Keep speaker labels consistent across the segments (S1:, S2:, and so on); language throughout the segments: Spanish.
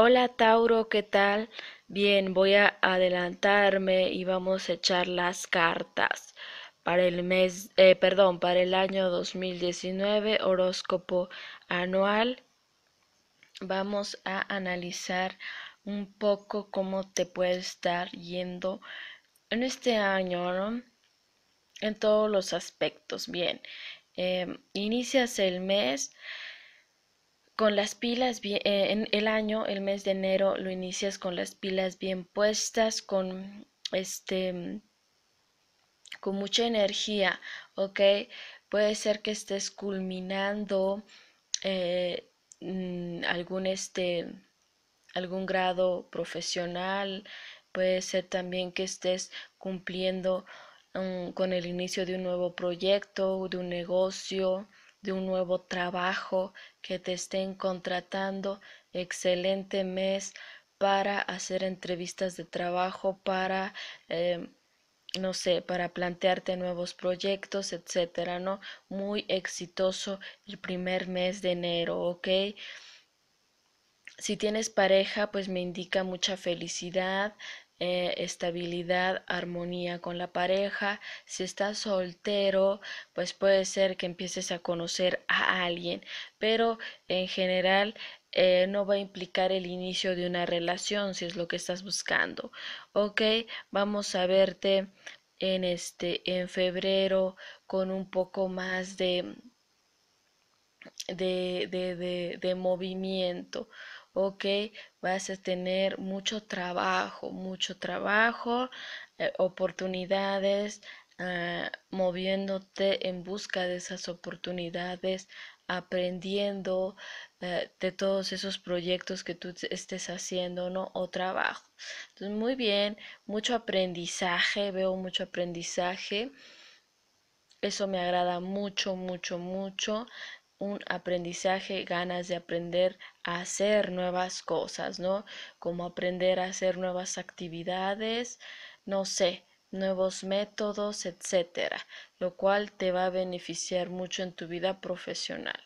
S1: Hola Tauro, ¿qué tal? Bien, voy a adelantarme y vamos a echar las cartas para el mes, eh, perdón, para el año 2019, horóscopo anual. Vamos a analizar un poco cómo te puede estar yendo en este año, En todos los aspectos. Bien, em, inicias el mes con las pilas bien, eh, en el año, el mes de enero, lo inicias con las pilas bien puestas, con este mm, con mucha energía, ¿ok? Puede ser que estés culminando eh, mm, algún este algún grado profesional, puede ser también que estés cumpliendo mm, con el inicio de un nuevo proyecto, o de un negocio, de un nuevo trabajo, que te estén contratando. Excelente mes para hacer entrevistas de trabajo, para, eh, no sé, para plantearte nuevos proyectos, etcétera, ¿no? Muy exitoso el primer mes de enero, ¿ok? Si tienes pareja, pues me indica mucha felicidad, eh, estabilidad, armonía con la pareja. Si estás soltero, pues puede ser que empieces a conocer a alguien, pero en general eh, no va a implicar el inicio de una relación si es lo que estás buscando. Ok, vamos a verte en este en febrero con un poco más de, de, de movimiento ok, vas a tener mucho trabajo, mucho trabajo, eh, oportunidades, ah, moviéndote en busca de esas oportunidades, aprendiendo eh, de todos esos proyectos que tú estés haciendo, ¿no? O trabajo. Entonces, muy bien, mucho aprendizaje, veo mucho aprendizaje. Eso me agrada mucho, mucho, mucho un aprendizaje, ganas de aprender a hacer nuevas cosas, ¿no? Como aprender a hacer nuevas actividades, no sé, nuevos métodos, etcétera, lo cual te va a beneficiar mucho en tu vida profesional.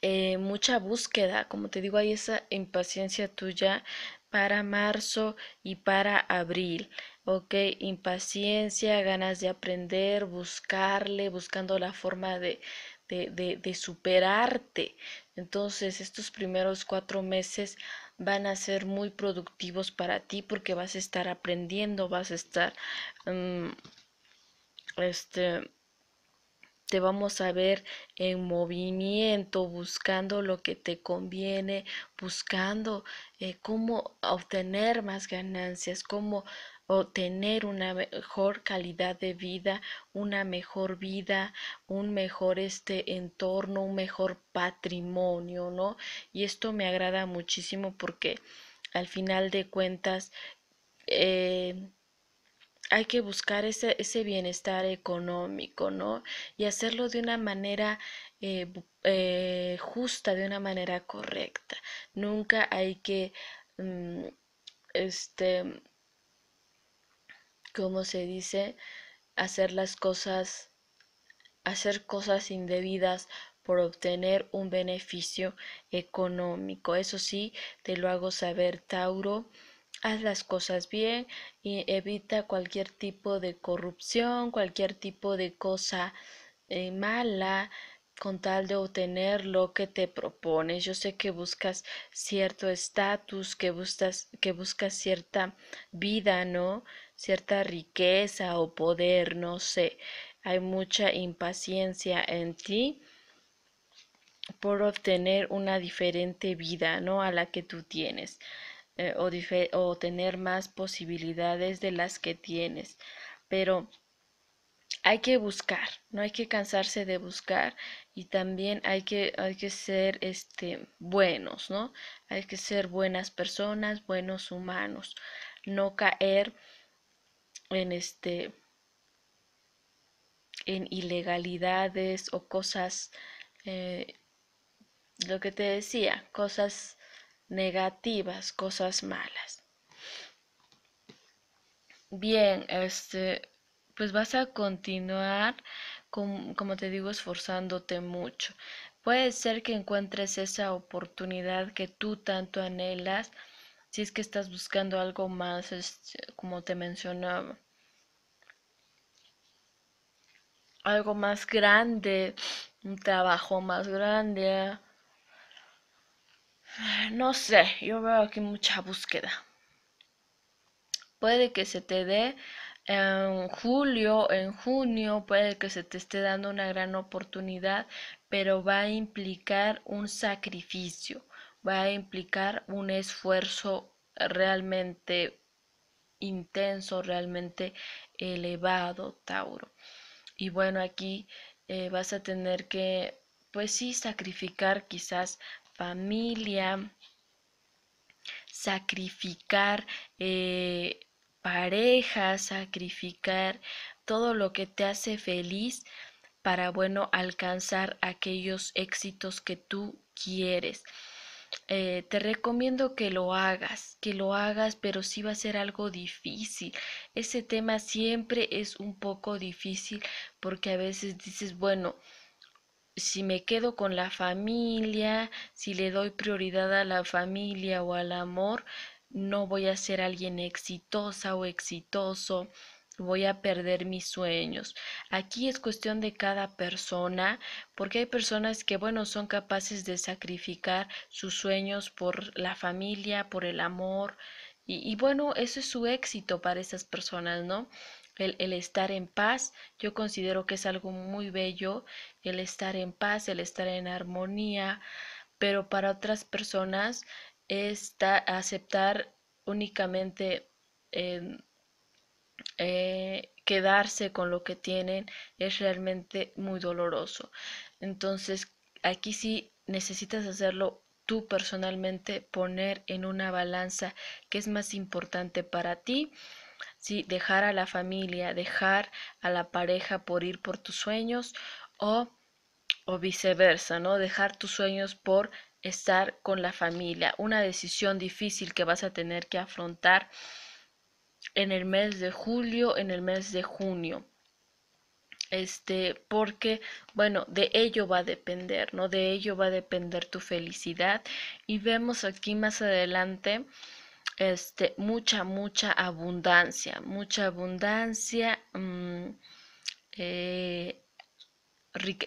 S1: Eh, mucha búsqueda, como te digo, hay esa impaciencia tuya para marzo y para abril. Ok, impaciencia, ganas de aprender, buscarle, buscando la forma de, de, superarte. Entonces, estos primeros cuatro meses van a ser muy productivos para ti porque vas a estar aprendiendo, vas a estar mm, este, te vamos a ver en movimiento, buscando lo que te conviene, buscando eh, cómo obtener más ganancias, cómo obtener una mejor calidad de vida, una mejor vida, un mejor este entorno, un mejor patrimonio, ¿no? Y esto me agrada muchísimo porque al final de cuentas eh, hay que buscar ese, ese bienestar económico, ¿no? Y hacerlo de una manera eh, eh, justa, de una manera correcta. Nunca hay que, mm, este, ¿cómo se dice? Hacer las cosas, hacer cosas indebidas por obtener un beneficio económico. Eso sí, te lo hago saber, Tauro haz las cosas bien y evita cualquier tipo de corrupción, cualquier tipo de cosa eh, mala con tal de obtener lo que te propones. Yo sé que buscas cierto estatus, que buscas, que buscas cierta vida, ¿no? Cierta riqueza o poder, no sé. Hay mucha impaciencia en ti por obtener una diferente vida, ¿no? A la que tú tienes. Eh, o, tener más posibilidades de las que tienes. Pero hay que buscar, no hay que cansarse de buscar y también hay que, hay que ser este, buenos, ¿no? Hay que ser buenas personas, buenos humanos, no caer en este en ilegalidades o cosas eh, lo que te decía, cosas negativas, cosas malas. Bien, este, pues vas a continuar, como te digo, esforzándote mucho. Puede ser que encuentres esa oportunidad que tú tanto anhelas, si es que estás buscando algo más, este, como te mencionaba, algo más grande, un trabajo más grande, Ah, no sé, yo veo aquí mucha búsqueda. Puede que se te dé en julio, en junio, puede que se te esté dando una gran oportunidad, pero va a implicar un sacrificio, va a implicar un esfuerzo realmente intenso, realmente elevado, Tauro. Y bueno, aquí eh, vas a tener que, pues sí, sacrificar quizás familia, sacrificar eh, pareja, sacrificar todo lo que te hace feliz para, bueno, alcanzar aquellos éxitos que tú quieres. Eh, te recomiendo que lo hagas, que lo hagas, pero sí va a ser algo difícil. Ese tema siempre es un poco difícil porque a veces dices, bueno, si me quedo con la familia, si le doy prioridad a la familia o al amor, no voy a ser alguien exitosa o exitoso, voy a perder mis sueños. Aquí es cuestión de cada persona, porque hay personas que, bueno, son capaces de sacrificar sus sueños por la familia, por el amor, y, y bueno, eso es su éxito para esas personas, ¿no? El, el, estar en paz, yo considero que es algo muy bello, el estar en paz, el estar en armonía, pero para otras personas está aceptar únicamente em, eh, quedarse con lo que tienen, es realmente muy doloroso. Entonces, aquí sí necesitas hacerlo tú personalmente, poner en una balanza que es más importante para ti Dejar a la familia, dejar a la pareja por ir por tus sueños o, viceversa, ¿no? Dejar tus sueños por estar con la familia. Una decisión difícil que vas a tener que afrontar en el mes de julio, en el mes de junio. Este, porque, bueno, de ello va a depender, ¿no? De ello va a depender tu felicidad. Y vemos aquí más adelante este, mucha, mucha abundancia, mucha abundancia. Mm, eh,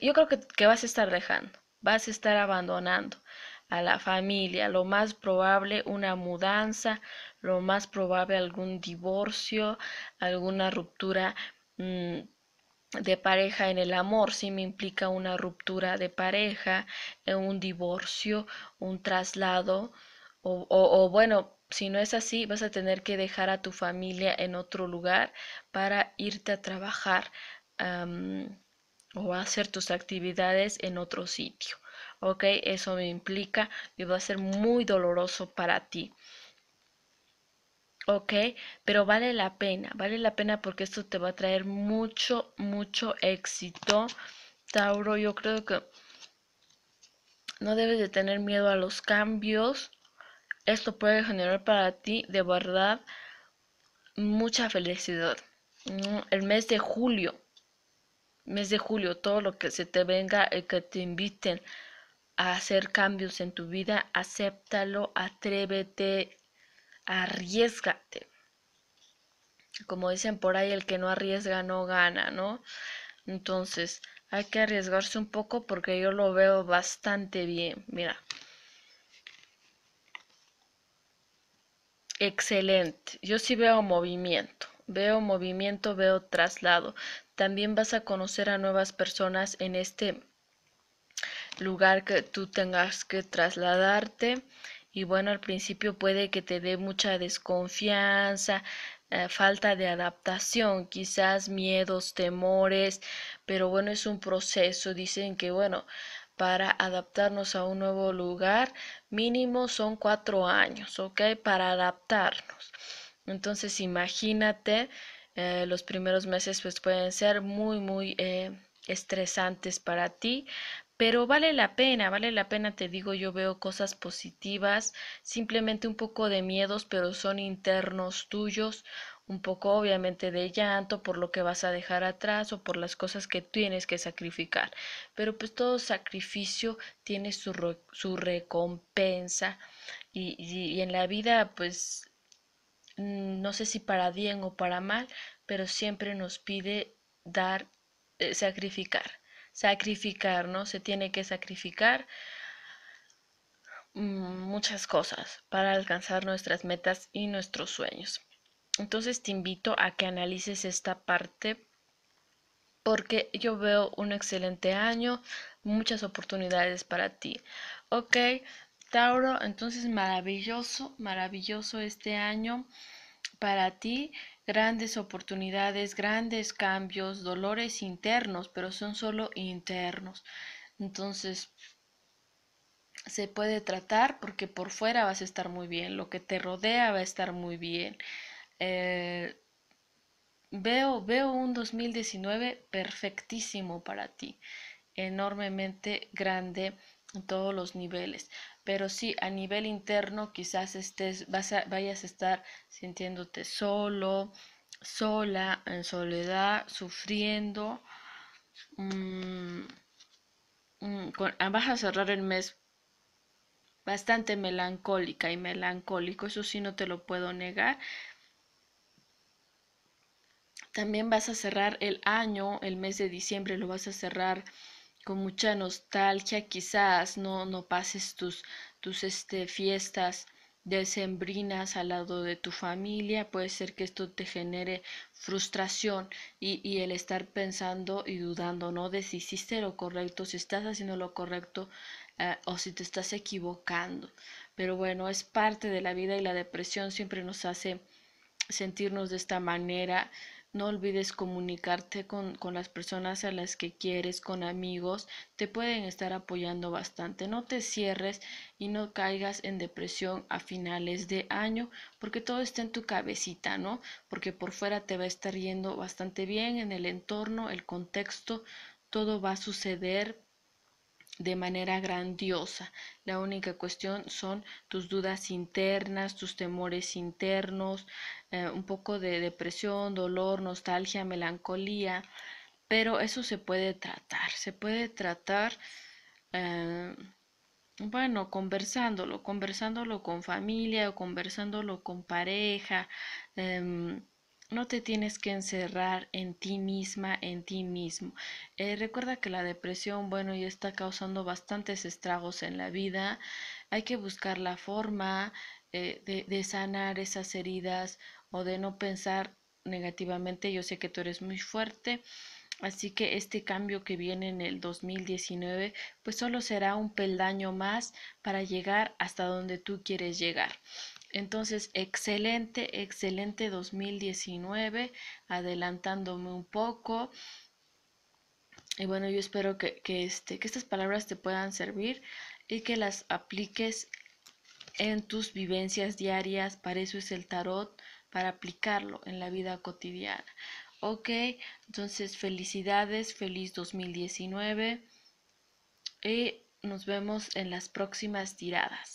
S1: yo creo que, vas a estar dejando, vas a estar abandonando a la familia, lo más probable una mudanza, lo más probable algún divorcio, alguna ruptura mm, de pareja en el amor, si me implica una ruptura de pareja, eh, un divorcio, un traslado o bueno, si no es así, vas a tener que dejar a tu familia en otro lugar para irte a trabajar o hacer tus actividades en otro sitio. ¿Ok? Eso me implica y va a ser muy doloroso para ti. ¿Ok? Pero vale la pena, vale la pena porque esto te va a traer mucho, mucho éxito. Tauro, yo creo que no debes de tener miedo a los cambios esto puede generar para ti de verdad mucha felicidad. Mm, el mes de julio, mes de julio, todo lo que se te venga, el que te inviten a hacer cambios en tu vida, acéptalo, atrévete, arriesgate. Como dicen por ahí, el que no arriesga no gana, ¿no? Entonces, hay que arriesgarse un poco porque yo lo veo bastante bien. Mira, Excelente. Yo sí veo movimiento. Veo movimiento, veo traslado. También vas a conocer a nuevas personas en este lugar que tú tengas que trasladarte. Y bueno, al principio puede que te dé mucha desconfianza, eh, falta de adaptación, quizás miedos, temores, pero bueno, es un proceso. Dicen que bueno, para adaptarnos a un nuevo lugar, mínimo son cuatro años, ¿ok? Para adaptarnos. Entonces, imagínate, eh, los primeros meses pues pueden ser muy, muy eh, estresantes para ti, pero vale la pena, vale la pena, te digo, yo veo cosas positivas, simplemente un poco de miedos, pero son internos tuyos, un poco obviamente de llanto por lo que vas a dejar atrás o por las cosas que tienes que sacrificar. Pero pues todo sacrificio tiene su, recompensa y, en la vida pues mm, no sé si para bien o para mal, pero siempre nos pide dar, eh, sacrificar, sacrificar, ¿no? Se tiene que sacrificar mm, muchas cosas para alcanzar nuestras metas y nuestros sueños. Entonces te invito a que analices esta parte porque yo veo un excelente año, muchas oportunidades para ti. Ok, Tauro, entonces maravilloso, maravilloso este año para ti. Grandes oportunidades, grandes cambios, dolores internos, pero son solo internos. Entonces, se puede tratar porque por fuera vas a estar muy bien, lo que te rodea va a estar muy bien. Eh, veo, veo un 2019 perfectísimo para ti, enormemente grande en todos los niveles. Pero sí, a nivel interno quizás estés, vas vayas a estar sintiéndote solo, sola, en soledad, sufriendo. Mm, mm, ah, vas a cerrar el mes bastante melancólica y melancólico, eso sí no te lo puedo negar, también vas a cerrar el año, el mes de diciembre lo vas a cerrar con mucha nostalgia, quizás no, no pases tus, tus este, fiestas decembrinas al lado de tu familia, puede ser que esto te genere frustración y, el estar pensando y dudando, ¿no? De si hiciste lo correcto, si estás haciendo lo correcto eh, o si te estás equivocando. Pero bueno, es parte de la vida y la depresión siempre nos hace sentirnos de esta manera no olvides comunicarte con, las personas a las que quieres, con amigos, te pueden estar apoyando bastante. No te cierres y no caigas en depresión a finales de año, porque todo está en tu cabecita, ¿no? Porque por fuera te va a estar yendo bastante bien en el entorno, el contexto, todo va a suceder, de manera grandiosa. La única cuestión son tus dudas internas, tus temores internos, eh, un poco de depresión, dolor, nostalgia, melancolía, pero eso se puede tratar, se puede tratar, eh, bueno, conversándolo, conversándolo con familia o conversándolo con pareja. Em, no te tienes que encerrar en ti misma, en ti mismo. Eh, recuerda que la depresión, bueno, ya está causando bastantes estragos en la vida. Hay que buscar la forma eh, de, de sanar esas heridas o de no pensar negativamente. Yo sé que tú eres muy fuerte. Así que este cambio que viene en el 2019, pues solo será un peldaño más para llegar hasta donde tú quieres llegar. Entonces, excelente, excelente 2019, adelantándome un poco. Y bueno, yo espero este, que, estas palabras te puedan servir y que las apliques en tus vivencias diarias. Para eso es el tarot, para aplicarlo en la vida cotidiana. Ok, entonces felicidades, feliz 2019 y nos vemos en las próximas tiradas.